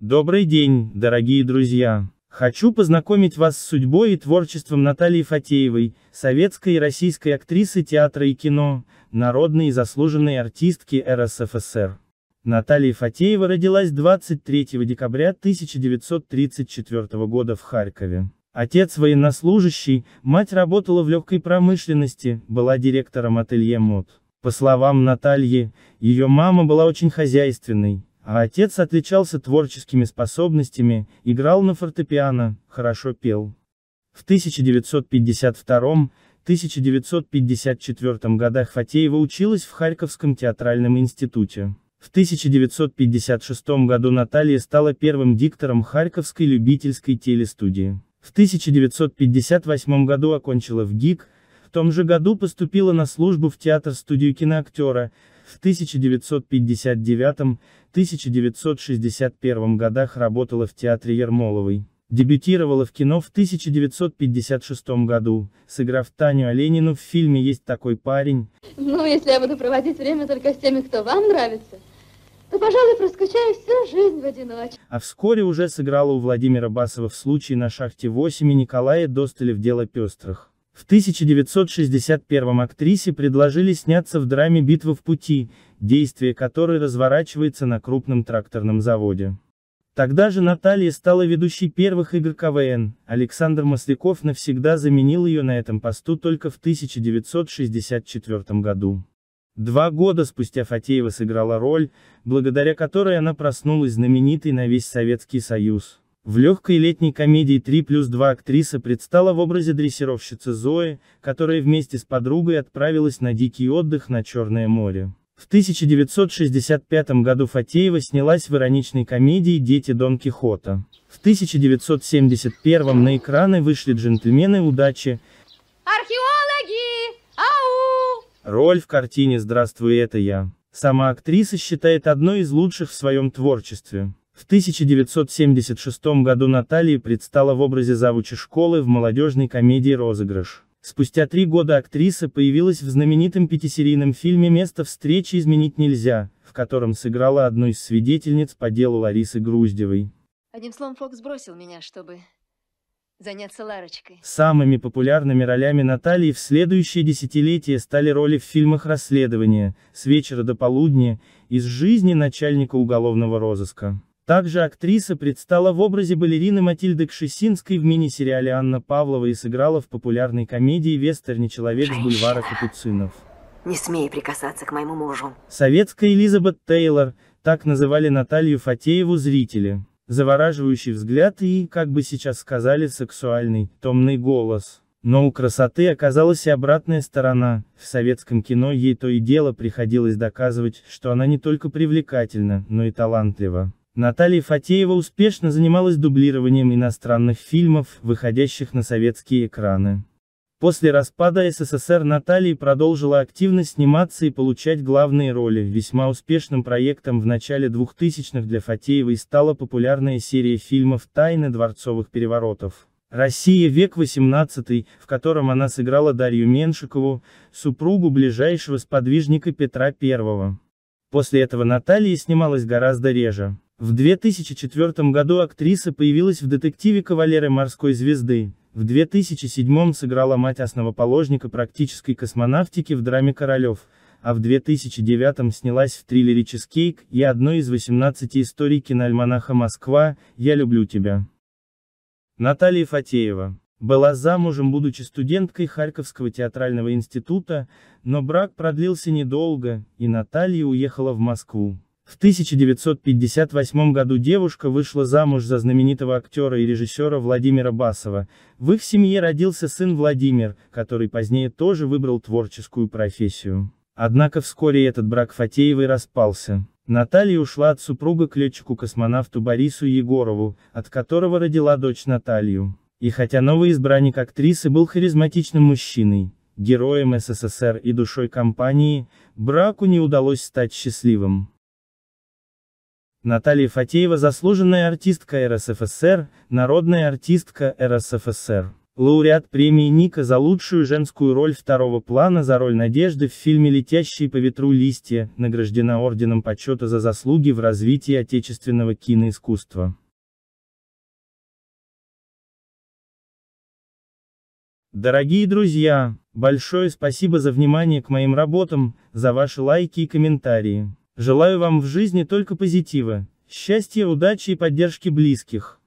Добрый день, дорогие друзья! Хочу познакомить вас с судьбой и творчеством Натальи Фатеевой, советской и российской актрисы театра и кино, народной и заслуженной артистки РСФСР. Наталья Фатеева родилась 23 декабря 1934 года в Харькове. Отец военнослужащий, мать работала в легкой промышленности, была директором ателье МОД. По словам Натальи, ее мама была очень хозяйственной, а отец отличался творческими способностями, играл на фортепиано, хорошо пел. В 1952-1954 годах Фатеева училась в Харьковском театральном институте. В 1956 году Наталья стала первым диктором Харьковской любительской телестудии. В 1958 году окончила в ГИК, в том же году поступила на службу в театр-студию киноактера, в 1959-1961 годах работала в театре Ермоловой. Дебютировала в кино в 1956 году, сыграв Таню Оленину в фильме «Есть такой парень». Ну, если я буду проводить время только с теми, кто вам нравится, то, пожалуй, проскучаю всю жизнь в одиночку. А вскоре уже сыграла у Владимира Басова в случае на шахте 8 и Николая Достали в дело пестрых. В 1961 актрисе предложили сняться в драме «Битва в пути», действие которой разворачивается на крупном тракторном заводе. Тогда же Наталья стала ведущей первых игр КВН, Александр Масляков навсегда заменил ее на этом посту только в 1964 году. Два года спустя Фатеева сыграла роль, благодаря которой она проснулась знаменитой на весь Советский Союз. В легкой летней комедии три плюс два актриса предстала в образе дрессировщицы Зои, которая вместе с подругой отправилась на дикий отдых на Черное море. В 1965 году Фатеева снялась в ироничной комедии «Дети Дон Кихота». В 1971 на экраны вышли «Джентльмены удачи», «Археологи! Ау!» Роль в картине «Здравствуй, это я» сама актриса считает одной из лучших в своем творчестве. В 1976 году Наталья предстала в образе завуча школы в молодежной комедии «Розыгрыш». Спустя три года актриса появилась в знаменитом пятисерийном фильме «Место встречи изменить нельзя», в котором сыграла одну из свидетельниц по делу Ларисы Груздевой. Одним словом, Фокс бросил меня, чтобы заняться Ларочкой. Самыми популярными ролями Натальи в следующее десятилетие стали роли в фильмах расследования «С вечера до полудня», «Из жизни начальника уголовного розыска». Также актриса предстала в образе балерины Матильды Кшесинской в мини-сериале Анна Павлова и сыграла в популярной комедии «Вестерни. Человек Женщина. с бульвара Капуцинов». Не смей прикасаться к моему мужу. Советская Элизабет Тейлор, так называли Наталью Фатееву зрители. Завораживающий взгляд и, как бы сейчас сказали, сексуальный, томный голос. Но у красоты оказалась и обратная сторона, в советском кино ей то и дело приходилось доказывать, что она не только привлекательна, но и талантлива. Наталья Фатеева успешно занималась дублированием иностранных фильмов, выходящих на советские экраны. После распада СССР Наталья продолжила активно сниматься и получать главные роли. Весьма успешным проектом в начале 2000-х для Фатеевой стала популярная серия фильмов «Тайны дворцовых переворотов». «Россия. Век XVIII», в котором она сыграла Дарью Меншикову, супругу ближайшего сподвижника Петра I. После этого Наталья снималась гораздо реже. В 2004 году актриса появилась в детективе «Кавалеры морской звезды». В 2007 сыграла мать основоположника практической космонавтики в драме «Королев», а в 2009 снялась в триллере «Чизкейк» и одной из 18 историй киноальманаха «Москва», «Я люблю тебя». Наталья Фатеева. Была замужем, будучи студенткой Харьковского театрального института, но брак продлился недолго, и Наталья уехала в Москву. В 1958 году девушка вышла замуж за знаменитого актера и режиссера Владимира Басова, в их семье родился сын Владимир, который позднее тоже выбрал творческую профессию. Однако вскоре этот брак Фатеевой распался. Наталья ушла от супруга к летчику-космонавту Борису Егорову, от которого родила дочь Наталью. И хотя новый избранник актрисы был харизматичным мужчиной, героем СССР и душой компании, браку не удалось стать счастливым. Наталья Фатеева заслуженная артистка РСФСР, народная артистка РСФСР. Лауреат премии Ника за лучшую женскую роль второго плана за роль Надежды в фильме «Летящие по ветру листья», награждена Орденом почета за заслуги в развитии отечественного киноискусства. Дорогие друзья, большое спасибо за внимание к моим работам, за ваши лайки и комментарии. Желаю вам в жизни только позитива, счастья, удачи и поддержки близких.